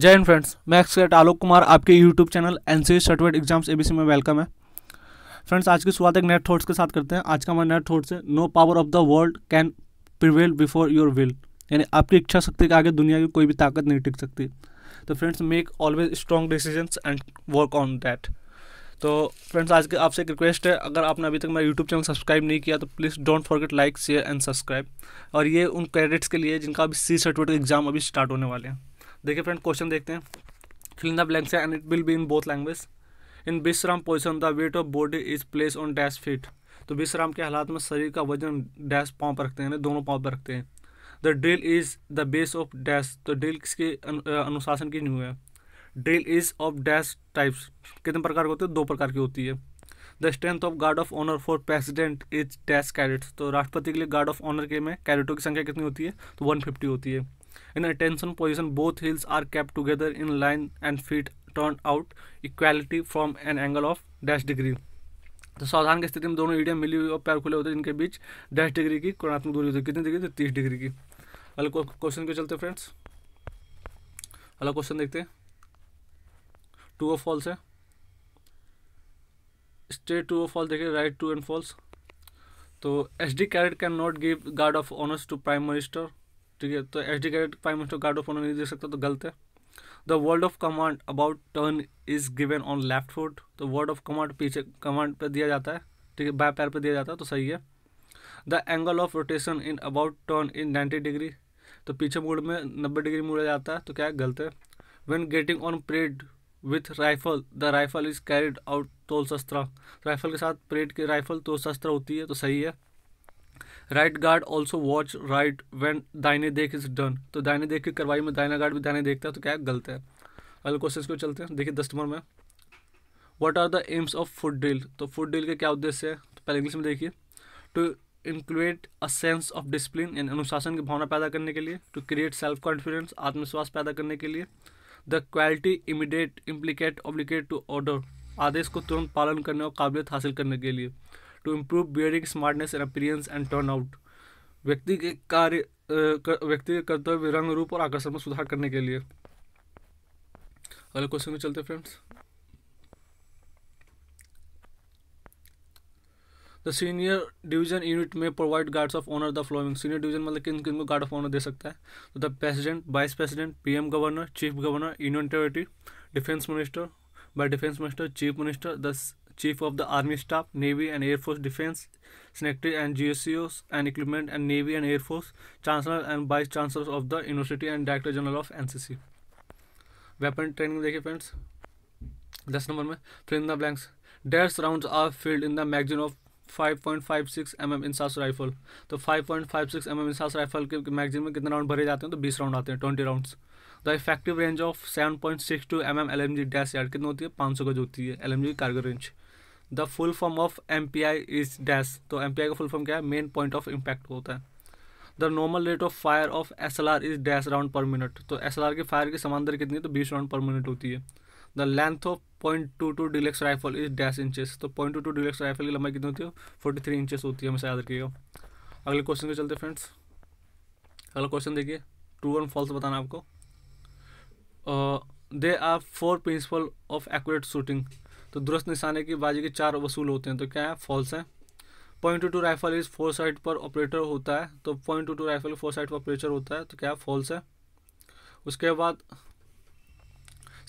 जय हिंद फ्रेंड्स मैं एक्सपर्ट आलोक कुमार आपके YouTube channel N C certified exams A में वेलकम है फ्रेंड्स आज की शुरुआत एक नेट थॉट्स के साथ करते हैं आज का हमारा नेट थॉट्स है no power of the world can prevail before your will यानी आपकी इच्छा शक्ति के आगे दुनिया की कोई भी ताकत नहीं टिक सकती तो friends make always strong decisions and work on that तो फ्रेंड्स आज के आपसे एक रिक्वेस्ट है अगर आपने अभी तक मेरा यूट्यूब चैनल सब्सक्राइब नहीं किया तो please don't forget like share and subscribe और ये उन कैडेट्स के लिए जिनका अभी सी सर्टिफिकेट एग्जाम अभी स्टार्ट होने वाले हैं देखिए फ्रेंड क्वेश्चन देखते हैं fill the blanks and it will be in both language in विश्राम position the weight of body is place on dash feet तो विश्राम के हालात में शरीर का वजन डैश पाँव पर रखते हैं दोनों पाँव पर रखते हैं the drill is the base of dash तो ड्रिल किसके अनुशासन की नहीं है drill is of dash types कितने प्रकार के होते हैं दो प्रकार की होती है the strength of guard of honour for president is dash cadets तो राष्ट्रपति के लिए गार्ड ऑफ ऑनर के में कैडेटों की संख्या कितनी होती है तो 150 होती है In attention position, both heels are kept together in line and feet turned out equality from an angle of dash degree. तो सावधान की स्थिति में दोनों ईडियम मिली हुई और पैर खुले होते हैं जिनके बीच दस डिग्री की कोणात्मक दूरी होती है कितनी डिग्री तो तीस डिग्री की अलग क्वेश्चन के चलते फ्रेंड्स अलग क्वेश्चन देखते हैं टू ऑफ फॉल्स है स्टेट टू ऑफ फॉल्स देखिए राइट टू एंड फॉल्स तो S D cadet can not give guard of honours to prime minister ठीक है तो H D cadet prime minister guard of honour नहीं दे सकता तो गलत है the word of command about turn is given on left foot तो वर्ड ऑफ कमांड पीछे कमांड पर दिया जाता है ठीक है बाय पैर पर दिया जाता है तो सही है the angle of rotation in about turn in ninety degree तो पीछे मोड़ में नब्बे डिग्री मोड़ा जाता है तो क्या है गलत है when getting on parade with rifle the rifle is carried out तोल शस्त्र राइफल के साथ परेड की राइफल तोल शस्त्र होती है तो सही है right guard also watch right when दाइने देख इज डन तो दाइने देख की कार्रवाई में दाइना गार्ड भी दाइने देखता है तो क्या गलत है अगले क्वेश्चन को चलते हैं देखिए दस नंबर में what are the aims of food deal तो फूड डील के क्या उद्देश्य है तो पहले इंग्लिश में देखिए to include a sense of discipline यानी अनुशासन की भावना पैदा करने के लिए टू क्रिएट सेल्फ कॉन्फिडेंस आत्मविश्वास पैदा करने के लिए the quality immediate implicate obligate to order आदेश को तुरंत पालन करने और काबिलियत हासिल करने के लिए to improve bearing smartness and appearance and turn out व्यक्ति के कार्य व्यक्ति के कर्तव्य रंग रूप और आकर्षण में सुधार करने के लिए अगले क्वेश्चन में चलते friends the senior division unit में provide guards of honour the following senior division मतलब किन किन को गार्ड ऑफ ऑनर दे सकता है तो the president vice president PM governor chief governor union territory defence minister by defence minister chief minister the chief of the army staff navy and air force defence secretary and G S C and equipment and navy and air force chancellor and vice chancellor of the university and director general of N C C weapon training देखिए friends दस number में fill in the blanks there's round are field in the magazine of five point five six M M INSAS rifle तो five point five six M M INSAS rifle के magazine में कितने round भरे जाते हैं तो बीस राउंड आते हैं twenty rounds the effective range of seven point six two M M L M G dash yard कितनी होती है पाँच सौ गज होती है एल एम जी की कारगर range the full form of M P I is dash तो एम पी आई का फुल फॉर्म क्या है मेन पॉइंट ऑफ इम्पैक्ट होता है the normal rate of fire of S L R is dash round per minute तो S L R की fire की समांतर कितनी है तो बीस राउंड पर मिनट होती है the length of point two two deluxe rifle is dash inches तो point two two deluxe rifle की लंबाई कितनी होती है फोर्टी थ्री इंचेस होती है हमेशा याद रखिएगा अगले क्वेश्चन के चलते फ्रेंड्स अगला क्वेश्चन देखिए ट्रू एंड फॉल्स बताना आपको they are four principle of accurate shooting तो दुरुस्त निशाने की बाजी के चार वसूल होते हैं तो क्या है फॉल्स है point two two rifle is foresight पर ऑपरेटर होता है तो point two two rifle foresight पर ऑपरेटर होता है तो क्या है फॉल्स है उसके बाद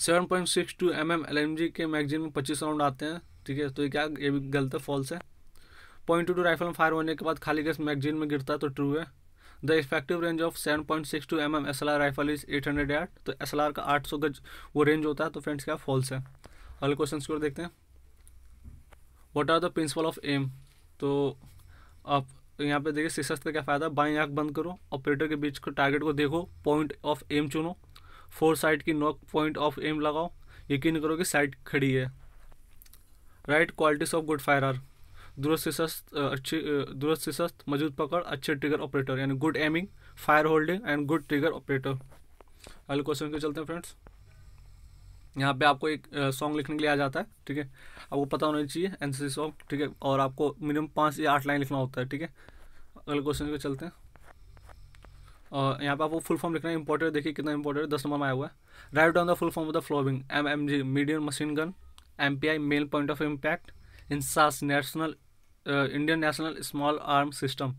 seven point six two M M L M G के मैगजीन में पच्चीस राउंड आते हैं ठीक है तो ये क्या ये भी गलत है फॉल्स है पॉइंट टू टू राइफल में फायर होने के बाद खाली गैस मैगजीन में गिरता है तो ट्रू है the effective range of seven point six two M M S L R rifle is eight hundred eight तो एस एल आर का आठ सौ गज वो रेंज होता है तो फ्रेंड्स क्या फॉल्स है अगले क्वेश्चन की ओर देखते हैं what are the principle of aim तो आप यहाँ पे देखिए सिक्स का क्या फ़ायदा बाई आँख बंद करो ऑपरेटर के बीच को टारगेट को देखो पॉइंट ऑफ एम चुनो फोर साइड की नॉक पॉइंट ऑफ एम लगाओ यकीन करो कि साइड खड़ी है write qualities of good fire are दुरुस्त सिस्त अच्छी दुरुस्त सिस्त मजबूत पकड़ अच्छे ट्रिगर ऑपरेटर यानी good aiming fire holding and good trigger operator अगले क्वेश्चन के चलते हैं फ्रेंड्स यहाँ पे आपको एक सॉन्ग लिखने के लिए आ जाता है ठीक है आपको पता होना चाहिए एन सी सॉन्ग ठीक है और आपको मिनिमम पाँच या आठ लाइन लिखना होता है ठीक है अगले क्वेश्चन पे चलते हैं और यहाँ पे आपको फुल फॉर्म लिखना है इंपॉर्टेंट देखिए कितना इंपॉर्टेंट है दस नंबर में आया हुआ है write down the full form of the following M M G medium machine gun M P I main point of impact INSAS national Indian national small arm system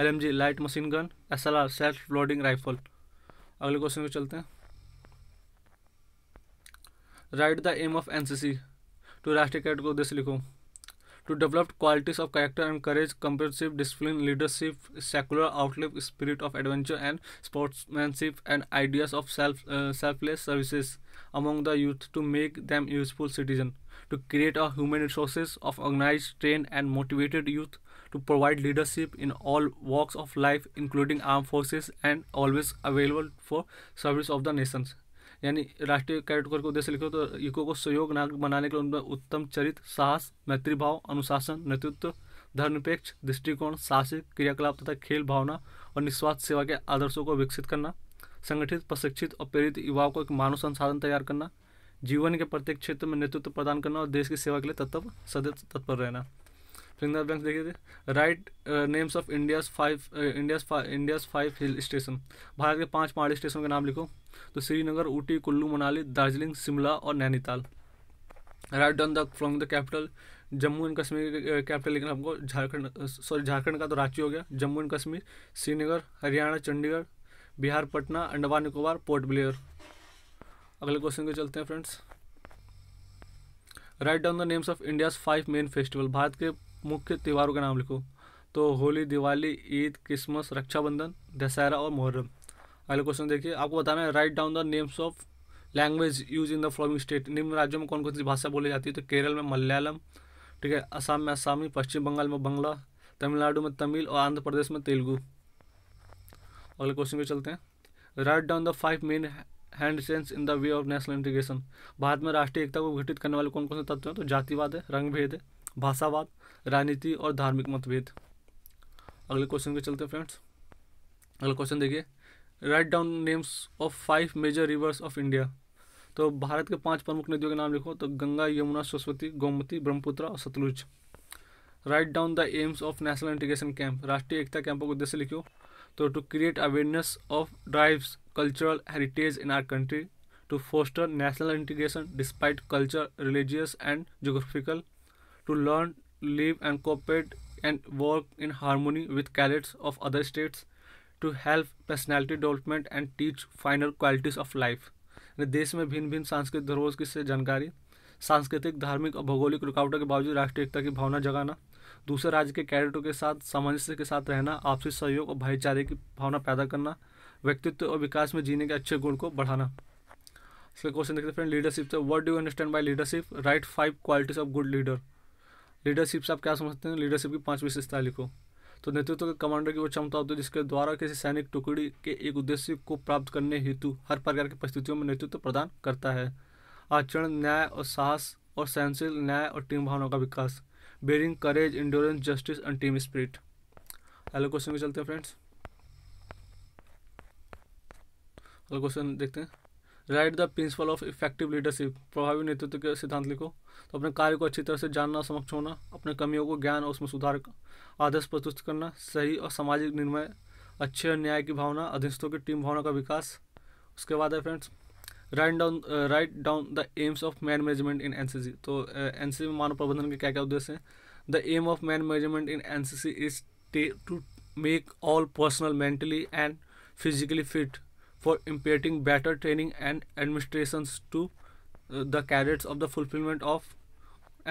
L M G light machine gun S L R self loading rifle अगले question पे चलते हैं write the aim of N C C to राष्ट्रीय cadet को उद्देश्य लिखो to develop qualities of character and courage कंपेयरशिप discipline leadership secular outlook spirit of adventure and sportsmanship and ideas of self selfless services among the youth to make them useful citizen. to create a human resources of organized, trained, and motivated youth, to provide leadership in all walks of life, including armed forces, and always available for service of the nations. यानी राष्ट्रीय cadet corps के उद्देश्य लिखो तो UCO को सहयोग नागरिक बनाने के लिए उनमें उत्तम चरित्र साहस मैत्रीभाव अनुशासन नेतृत्व धर्मनिरपेक्ष दृष्टिकोण साहसिक क्रियाकलाप तथा खेल भावना और निस्वार्थ सेवा के आदर्शों को विकसित करना संगठित प्रशिक्षित और प्रेरित युवाओं को एक मानव संसाधन तैयार करना जीवन के प्रत्येक क्षेत्र में नेतृत्व प्रदान करना और देश की सेवा के लिए तत्व सदैव तत्पर रहना फिंगर बैंक देखे थे write names of India's five India's India's five hill station Bharat के पांच पहाड़ी स्टेशन के नाम लिखो तो श्रीनगर ऊटी कुल्लू मनाली दार्जिलिंग शिमला और Nainital write down the from the capital Jammu and Kashmir capital लेकिन हमको झारखंड सॉरी uh, झारखंड का तो रांची हो गया जम्मू एंड कश्मीर श्रीनगर हरियाणा चंडीगढ़ बिहार पटना अंडमान निकोबार पोर्ट ब्लेयर अगले क्वेश्चन के चलते हैं friends write down the names of India's five main festival Bharat के मुख्य त्योहारों का नाम लिखो तो होली दिवाली ईद क्रिसमस रक्षाबंधन दशहरा और मुहर्रम अगला क्वेश्चन देखिए आपको बताना है write down the names of language use in the following state निम्न राज्यों में कौन कौन सी भाषा बोली जाती है तो केरल में मलयालम ठीक है असम में असामी पश्चिम बंगाल में बंगला तमिलनाडु में तमिल और आंध्र प्रदेश में तेलुगु अगले क्वेश्चन पे चलते हैं write down the five main hindrances in the way of national integration Bharat में राष्ट्रीय एकता को घटित करने वाले कौन कौन से तत्व हैं तो जातिवाद है रंगभेद है भाषावाद राजनीति और धार्मिक मतभेद अगले क्वेश्चन के चलते फ्रेंड्स अगला क्वेश्चन देखिए write down names of five major rivers of India तो भारत के पांच प्रमुख नदियों के नाम लिखो तो गंगा यमुना सरस्वती गोमती ब्रह्मपुत्र और Sutlej write down the aims of national integration camp राष्ट्रीय एकता कैंप का उद्देश्य लिखो तो to create awareness of diverse cultural heritage in our country to foster national integration despite culture religious and geographical to learn, live, and cooperate and work in harmony with cadets of other states to help personality development and teach finer qualities of life देश में भिन्न भिन्न सांस्कृतिक धरोहर की से जानकारी सांस्कृतिक धार्मिक और भौगोलिक रुकावटों के बावजूद राष्ट्रीय एकता की भावना जगाना दूसरे राज्य के कैडेटों के साथ सामंजस्य के साथ रहना आपसी सहयोग और भाईचारे की भावना पैदा करना व्यक्तित्व और विकास में जीने के अच्छे गुण को बढ़ाना इसका क्वेश्चन देखते हैं फ्रेंड लीडरशिप से what do understand by leadership write five qualities of good leader leadership से आप क्या समझते हैं लीडरशिप की पांच विशेषता लिखो तो नेतृत्व के कमांडर की वो क्षमता होती है जिसके द्वारा किसी सैनिक टुकड़ी के एक उद्देश्य को प्राप्त करने हेतु हर प्रकार की परिस्थितियों में नेतृत्व प्रदान करता है आचरण न्याय और साहस और सहनशील न्याय और टीम भावना का विकास bearing courage endurance justice and team spirit अगले क्वेश्चन में चलते हैं फ्रेंड्स अगला क्वेश्चन देखते हैं write the principle of effective leadership प्रभावी नेतृत्व के सिद्धांत लिखो तो अपने कार्य को अच्छी तरह से जानना समक्ष होना अपने कमियों को ज्ञान और उसमें सुधार आदर्श प्रस्तुत करना सही और सामाजिक निर्णय अच्छे और न्याय की भावना अधीनस्थों की टीम भावना का विकास उसके बाद है friends write down write down the aims of man management in N तो एनसीसी में मानव प्रबंधन के क्या क्या उद्देश्य हैं the aim of man management in N C C is to make all personnel mentally and physically fit for imparting better training and administrations to the cadets of the fulfilment of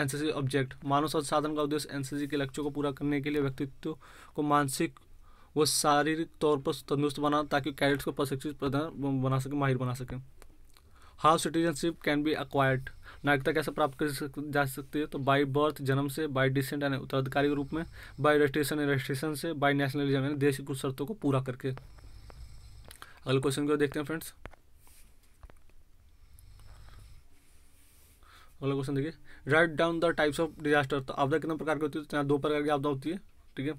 N C C object मानव संसाधन का उद्देश्य NCC के लक्ष्यों को पूरा करने के लिए व्यक्तित्व को मानसिक व शारीरिक तौर पर तंदुरुस्त बना ताकि कैडेट्स को प्रशिक्षित प्रदान बना सके माहिर बना सकें how citizenship can be acquired नागरिकता कैसे प्राप्त कर जा सकती है तो बाय बर्थ जन्म से बाय डिसेंट यानी उत्तराधिकारी के रूप में बाय रजिस्ट्रेशन रजिस्ट्रेशन से बाय नेशनलिज्म यानी देश की कुछ शर्तों को पूरा करके अगले क्वेश्चन को देखते हैं फ्रेंड्स अगला क्वेश्चन देखिए write down the types of disaster तो आपदा कितने प्रकार की होती है तो यहाँ दो प्रकार की आपदा होती है ठीक है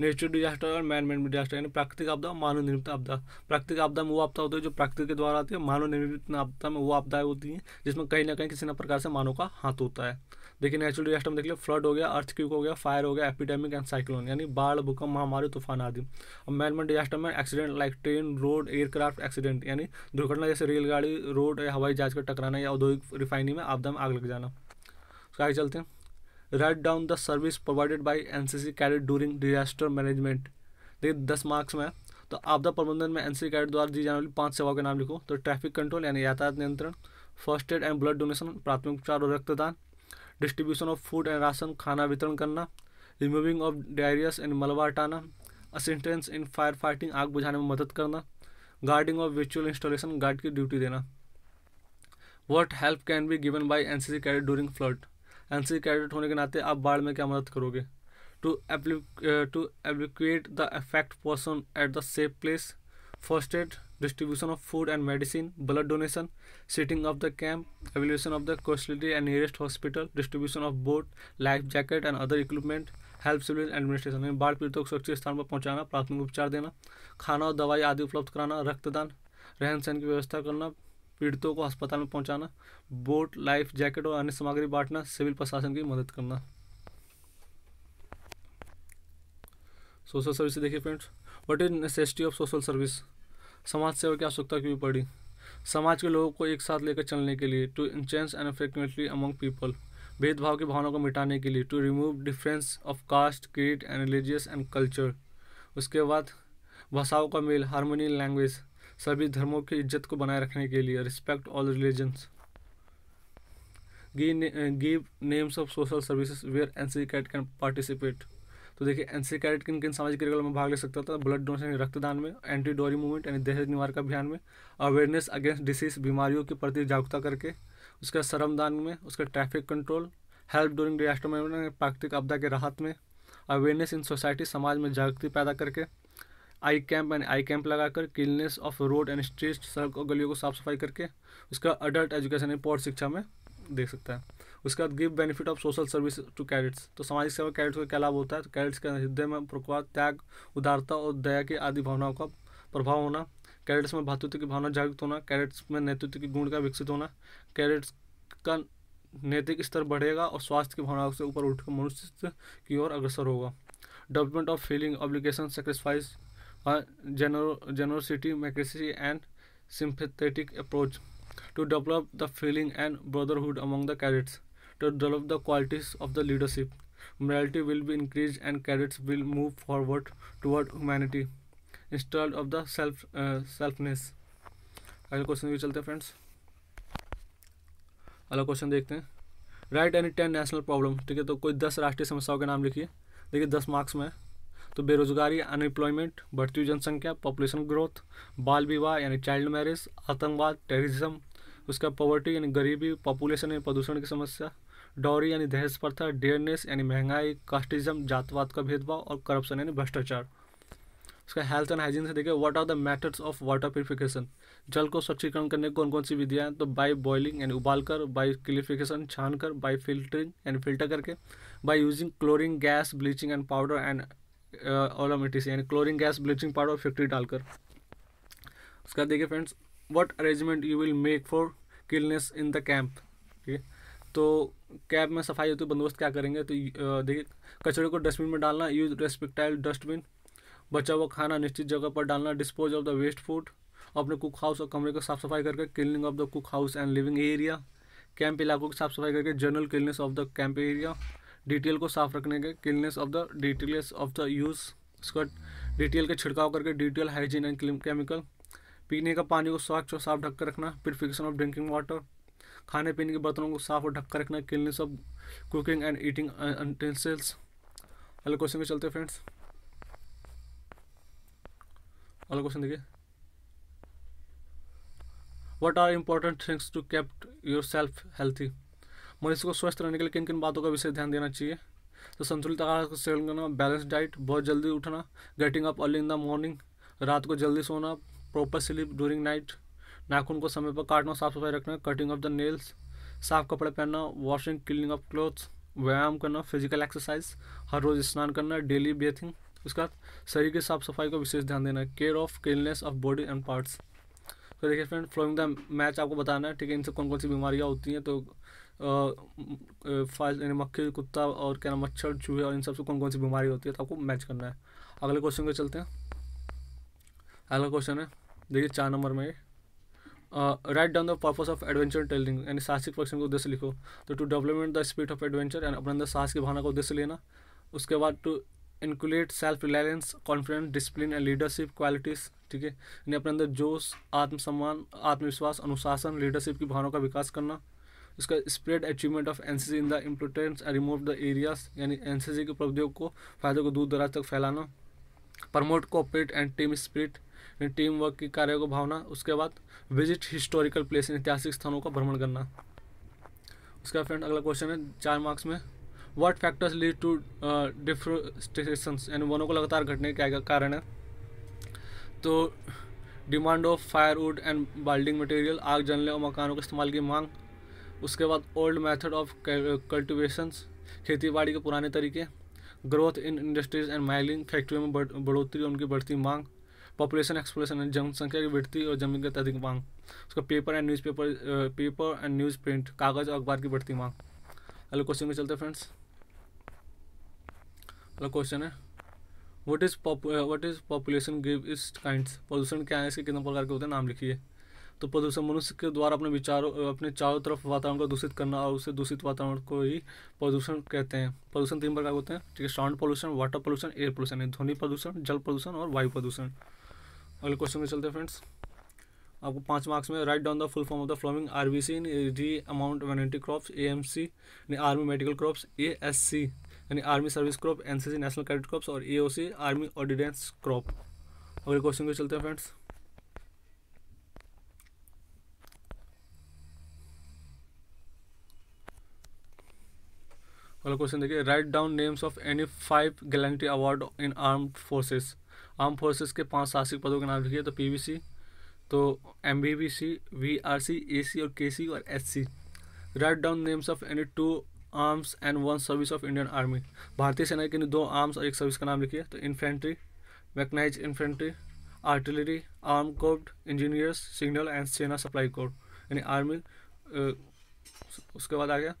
नेचुरल डिजास्टर और मैन मेड डिजास्टर यानी प्राकृतिक आपदा मानव निर्मित आपदा प्राकृतिक आपदा में वो आपदा होती है जो प्राकृतिक के द्वारा आती है मानव निर्मित आपदा में वो आपदाएं होती हैं जिसमें कहीं ना कहीं किसी न प्रकार से मानव का हाथ होता है देखिए नेचुरल डिजास्टर में देख लो फ्लड हो गया अर्थ क्यूक हो गया फायर हो गया एपिडेमिक एंड साइक्लोन यानी बाढ़ भूकंप महामारी तूफान आदि और मैनमेंट डिजास्टर में accident like train road aircraft accident यानी दुर्घटना जैसे रेलगाड़ी रोड या हवाई जहाज का टकराना या औद्योगिक रिफाइनरी में आपदा में आग लग जाना तो आगे चलते हैं write down the service provided by N C C cadet during disaster management देखिए दस मार्क्स में तो आपदा प्रबंधन में एन सी कैडेट द्वारा दी जाने वाली पांच सेवाओं के नाम लिखो तो ट्रैफिक कंट्रोल यानी यातायात नियंत्रण first aid and blood donation प्राथमिक उपचार और रक्तदान distribution of food and ration खाना वितरण करना रिमूविंग ऑफ डायरियस एंड मलबा हटाना असिस्टेंस इन फायर फाइटिंग आग बुझाने में मदद करना guarding of vital installation guard की ड्यूटी देना what help can be given by N C C cadet during flood N C C cadet होने के नाते आप बाढ़ में क्या मदद करोगे to apply to applicate the effect person at the safe place first aid distribution of food and medicine blood donation setting of the camp evaluation of the costly and nearest hospital distribution of boat life jacket and other equipment help civil administration यानी बाढ़ पीड़ितों को सुरक्षित स्थान पर पहुंचाना प्राथमिक उपचार देना खाना और दवाई आदि उपलब्ध कराना रक्तदान रहन सहन की व्यवस्था करना पीड़ितों को अस्पताल में पहुंचाना बोट लाइफ जैकेट और अन्य सामग्री बांटना सिविल प्रशासन की मदद करना सोशल सर्विस देखिए friends what is necessity of social service समाज सेवा की आवश्यकता क्यों पड़ी समाज के लोगों को एक साथ लेकर चलने के लिए to enhance and frequently among people भेदभाव की भावना को मिटाने के लिए to remove difference of caste creed and religious and culture उसके बाद भाषाओं का मेल हारमोनी लैंग्वेज सभी धर्मों की इज्जत को बनाए रखने के लिए respect all religions give names of social services where N C cadet can participate तो देखिए एन सी कैडेट किन किन सामाजिक क्रियाकलाप में भाग ले सकता था ब्लड डोनेशन रक्तदान में एंटी डोरी मूवमेंट यानी दहेज निवारक अभियान में अवेयरनेस अगेंस्ट डिसीज बीमारियों के प्रति जागरूकता करके उसका श्रमदान में उसका traffic control help during disaster में प्राकृतिक आपदा के राहत में अवेयरनेस इन सोसाइटी समाज में जागृति पैदा करके eye camp and eye camp लगाकर cleanness of road and street सड़क और गलियों को साफ सफाई करके उसका अडल्ट एजुकेशन पोर्ट शिक्षा में देख सकता है उसके बाद give benefit of social service to cadets तो सामाजिक सेवा कैडेट्स का क्या लाभ होता है तो कैडेट्स के हृदय में प्रकवा त्याग उदारता और दया की आदि भावनाओं का प्रभाव होना कैडेट्स में भातृत्व की भावना जागृत होना कैडेट्स में नेतृत्व के गुण का विकसित होना कैडेट्स का नैतिक स्तर बढ़ेगा और स्वास्थ्य की भावनाओं से ऊपर उठकर मनुष्य की ओर अग्रसर होगा development of feeling obligation sacrifice generosity democracy and sympathetic approach to develop the feeling and brotherhood among the cadets to develop the qualities of the leadership. Morality will be increased and cadets will move forward toward humanity instead of the self uh, selfness. अगले question भी चलते हैं friends अगला question देखते हैं write any ten national problem ठीक है तो कोई दस राष्ट्रीय समस्याओं के नाम लिखिए देखिए दस मार्क्स में तो बेरोजगारी अनएम्प्लॉयमेंट बढ़ती हुई जनसंख्या पॉपुलेशन ग्रोथ बाल विवाह यानी चाइल्ड मैरिज आतंकवाद टेररिज्म उसका पॉवर्टी यानी गरीबी पॉपुलेशन यानी प्रदूषण की समस्या डॉरी यानी दहेज प्रथा डेयरनेस यानी महंगाई कास्टिज्म जातवाद का भेदभाव और करप्शन यानी भ्रष्टाचार उसका हेल्थ एंड हाइजीन से देखिए what are the methods of water purification जल को स्वच्छीकरण करने की कौन कौन सी विधियाँ हैं तो बाय बॉइलिंग यानी उबाल कर बाय क्लिफिकेशन छान कर बाय फिल्टरिंग यानी फिल्टर करके by using chlorine gas bleaching and powder and ओलोमेटिस यानी chlorine gas bleaching powder factory डालकर उसका देखिए friends what arrangement you will make for cleanness in the camp ठीक है तो कैब में सफाई होती है बंदोबस्त क्या करेंगे तो देखिए कचरे को डस्टबिन में डालना यूज रेस्पेक्टाइल डस्टबिन बचा हुआ खाना निश्चित जगह पर डालना dispose of the waste food अपने कुक हाउस और कमरे को साफ सफाई करके cleaning of the cook house and living area camp इलाकों की साफ सफाई करके general cleanness of the camp area detail को साफ रखने के cleanness of the details of the use इसका डिटेल का छिड़काव करके डिटेल हाइजीन एंड केमिकल पीने का पानी को स्वच्छ और साफ ढक कर रखना प्योरीफिकेशन ऑफ ड्रिंकिंग वाटर खाने पीने के बर्तनों को साफ और ढककर रखना क्लिनिस सब कुकिंग एंड ईटिंग यूटेंसिल्स अगले क्वेश्चन के चलते फ्रेंड्स अगला क्वेश्चन देखिए what are important things to kept yourself healthy मनुष्य को स्वस्थ रहने के लिए किन किन बातों का विशेष ध्यान देना चाहिए तो संतुलित आहार का सेवन करना बैलेंस डाइट बहुत जल्दी उठना getting up early in the morning रात को जल्दी सोना प्रॉपर स्लीप ड्यूरिंग नाइट नाखून को समय पर काटना साफ सफाई रखना कटिंग ऑफ द नेल्स साफ कपड़े पहनना वॉशिंग क्लीनिंग ऑफ क्लोथ्स व्यायाम करना फिजिकल एक्सरसाइज हर रोज़ स्नान करना डेली बेथिंग उसके बाद शरीर की साफ सफाई का विशेष ध्यान देना care of cleanness of body and parts तो देखिए फ्रेंड फ्लोइंग द मैच आपको बताना है ठीक है इनसे कौन कौन सी बीमारियाँ होती हैं तो फाइल यानी मक्खी कुत्ता और क्या नाम मच्छर चूहे और इन सबसे कौन कौन सी बीमारी होती है तो आपको मैच करना है अगले क्वेश्चन के चलते हैं अगला क्वेश्चन है देखिए चार नंबर में write down the purpose of adventure telling यानी साहसिक परीक्षण का उद्देश्य लिखो तो to development the spirit of adventure and अपने अंदर साहस की भावना का उद्देश्य लेना उसके बाद to inculcate self reliance confidence discipline and leadership qualities ठीक है यानी अपने अंदर जोश आत्मसम्मान आत्मविश्वास अनुशासन लीडरशिप की भावना का विकास करना उसका spread achievement of N in the importance and remove the areas यानी एन सी सी के उपलब्धियों को फायदे को दूर दराज तक फैलाना promote cooperate and team spirit team work की कार्य को भावना उसके बाद विजिट हिस्टोरिकल प्लेस ऐतिहासिक स्थानों का भ्रमण करना उसके बाद फ्रेंड अगला क्वेश्चन है चार मार्क्स में what factors lead to deforestation यानी वनों को लगातार घटने के क्या कारण है तो demand of firewood and building material आग जलने और मकानों के इस्तेमाल की मांग उसके बाद ओल्ड मेथड ऑफ कल्टिवेशन खेती बाड़ी के पुराने तरीके growth in industries and mining फैक्ट्रियों में बढ़ोतरी उनकी बढ़ती मांग पॉपुलेशन एक्सप्लेशन जनसंख्या की बढ़ती और जमीन की अधिक मांग उसका paper and newspaper paper and newsprint कागज़ और अखबार की बढ़ती मांग हेलो क्वेश्चन में चलते फ्रेंड्स हेलो क्वेश्चन है what is what is population give its kind प्रदूषण क्या है इसके कितने प्रकार के होते हैं नाम लिखिए तो प्रदूषण मनुष्य के द्वारा अपने विचारों uh, अपने चारों तरफ वातावरण को दूषित करना और उसे दूषित वातावरण को ही प्रदूषण कहते हैं प्रदूषण तीन प्रकार होते हैं ठीक है sound pollution water pollution air pollution ध्वनि प्रदूषण जल प्रदूषण और वायु प्रदूषण अगले क्वेश्चन में चलते हैं फ्रेंड्स आपको पाँच मार्क्स में write down the full form of the following R B C D amount वेनेटी क्रॉप्स ए एम सी यानी army medical corps A S C यानी army service corps N C C national cadet corps और A O C army ordnance corps अगले question पे चलते हैं friends अगला question देखिए write down names of any five gallantry award in armed forces arm forces के पांच साहसिक पदों के नाम लिखिए तो पीवीसी तो M B B C V R C A C और के सी और H C write down names of any two arms and one service of Indian army भारतीय सेना के दो आर्म्स और एक सर्विस का नाम लिखिए तो infantry mechanised infantry artillery arm कोड इंजीनियर्स सिग्नल एंड सेना सप्लाई कोड यानी आर्मी उसके बाद आ गया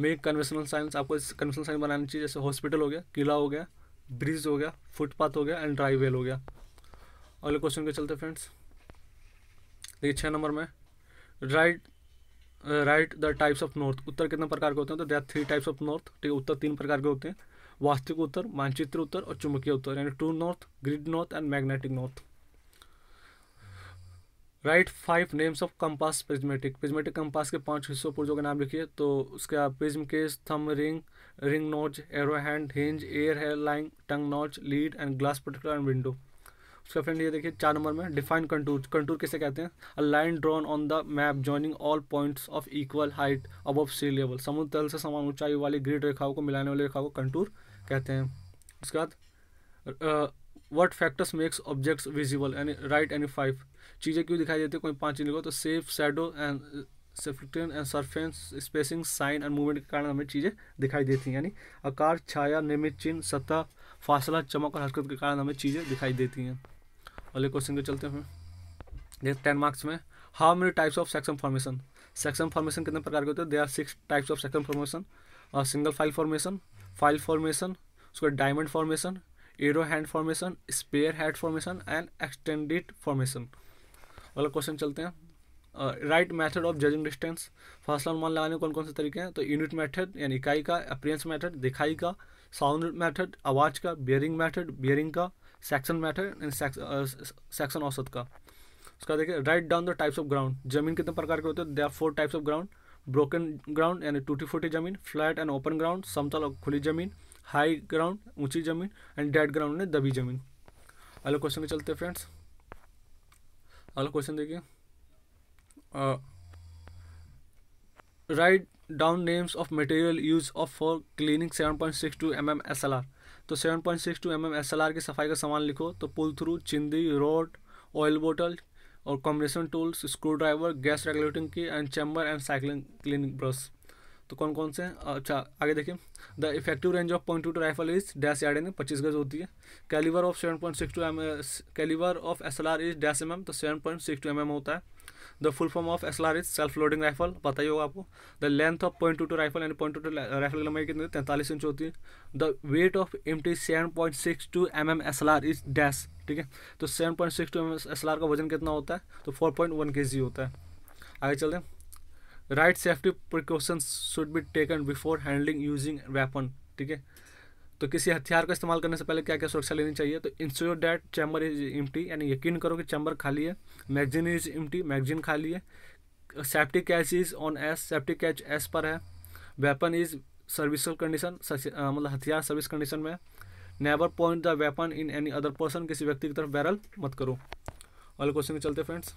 मेक कन्वेंशनल साइंस आपको कन्वेंशनल साइंस बनानी चाहिए जैसे हॉस्पिटल हो गया किला हो गया ब्रिज हो गया फुटपाथ हो गया एंड ड्राई वेल हो गया अगले क्वेश्चन के चलते फ्रेंड्स देखिए छः नंबर में write write the types of north उत्तर कितने प्रकार के होते हैं तो there three types of north ठीक उत्तर तीन प्रकार के होते हैं वास्तविक उत्तर मानचित्र उत्तर और चुंबकीय उत्तर यानी true north grid north and magnetic north write five names of compass prismatic prismatic compass के पांच हिस्सों पुर्जों के नाम लिखिए तो उसका prism case thumb ring ring notch arrow hand hinge air hair line tongue notch lid and glass particular and window उसका फ्रेंड ये देखिए चार नंबर में डिफाइन कंटूर कंटूर किसे कहते हैं a line drawn on the map joining all points of equal height above sea level समुद्र तल से समान ऊंचाई वाली ग्रिड रेखाओं को मिलाने वाली रेखाओं को कंटूर कहते हैं उसके बाद what factors makes objects visible any write any five चीज़ें क्यों दिखाई देती है कोई पाँच चीज़ें को तो shape shadow and reflection and surface spacing shine and movement के कारण हमें चीज़ें दिखाई देती हैं यानी आकार छाया निर्मित चिन्ह सतह फासला चमक और हरकत के कारण हमें चीज़ें दिखाई देती हैं अगले क्वेश्चन के चलते हैं देखिए टेन मार्क्स में how many types of section formation section formation कितने प्रकार के होते हैं they are six types of section formation single file formation file formation उसके diamond formation arrow hand formation spear head formation and extended formation अगला question चलते हैं write method of judging distance फासला अनुमान लगाने कौन कौन से तरीके हैं तो यूनिट मेथड यानी इकाई का अप्रियंस मेथड दिखाई का साउंड मेथड आवाज़ का बियरिंग मेथड बियरिंग का सेक्शन मेथड सेक्शन औसत का उसका देखिए write down the types of ground जमीन कितने प्रकार के होते हैं they are four types of ground broken ground यानी टूटी फूटी जमीन फ्लैट एंड ओपन ग्राउंड समतल और खुली जमीन हाई ग्राउंड ऊंची जमीन एंड डेड ग्राउंड यानी दबी जमीन अगले क्वेश्चन के चलते फ्रेंड्स अगला क्वेश्चन देखिए uh, write down names of material six of for cleaning 7.62 mm SLR तो 7.62 mm SLR की सफाई का सामान लिखो तो पुल थ्रू चिंदी रोड ऑयल बोटल और combination tools screw driver gas regulating key and chamber and cycling cleaning brush तो कौन कौन से अच्छा आगे देखिए the effective range of point two two rifle is dash yard and पच्चीस गज होती है calibre of seven point six two M calibre of S L R is dash M M तो seven point six two M M होता है the full form of S R is self loading rifle पता ही होगा आपको the length of point two two rifle यानी point two two rifle की लंबाई कितनी तैंतालीस इंच होती है the weight of M T seven point six two M M S R is dash ठीक है तो seven point six two M S L R का वजन कितना होता है तो फोर पॉइंट वन के जी होता है आगे चलते हैं write safety precautions should be taken before handling using weapon ठीक है तो किसी हथियार का इस्तेमाल करने से पहले क्या क्या सुरक्षा लेनी चाहिए तो ensure that chamber is empty यानी यकीन करो कि चैम्बर खाली है मैगजीन इज इम्टी मैगजीन खाली है safety catch is on S safety catch S पर है वेपन इज सर्विसल कंडीशन मतलब हथियार सर्विस कंडीशन में never point the weapon in any other person किसी व्यक्ति की तरफ बैरल मत करो अगले क्वेश्चन के चलते friends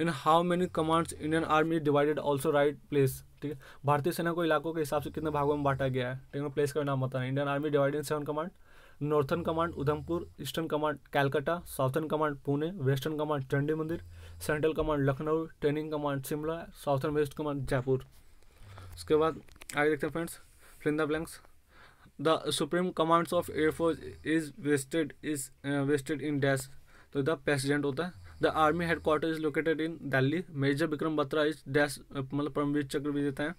in how many commands Indian army divided also write place ठीक है भारतीय सेना को इलाकों के हिसाब से कितने भागों में बांटा गया है ठीक है प्लेस का नाम बताना Indian army divided seven command northern command Udhampur eastern command Calcutta southern command Pune western command Chandi Mandir central command Lucknow training command Shimla southern west command Jaipur उसके बाद आगे देखते हैं friends fill in the blanks the supreme commands of air force is vested is vested in dash तो the president होता है the army headquarter is located in Delhi major Vikram Batra is dash मतलब परमवीर चक्र विजेता है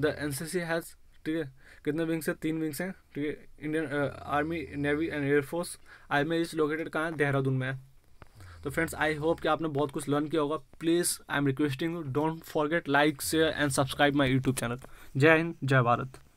the N C C has ठीक है कितने विंग्स हैं तीन विंग्स हैं ठीक है Indian army navy and air force I M is located कहाँ है देहरादून में तो फ्रेंड्स आई होप कि आपने बहुत कुछ लर्न किया होगा please I am requesting don't forget like share and subscribe my YouTube channel Jai Hind जय भारत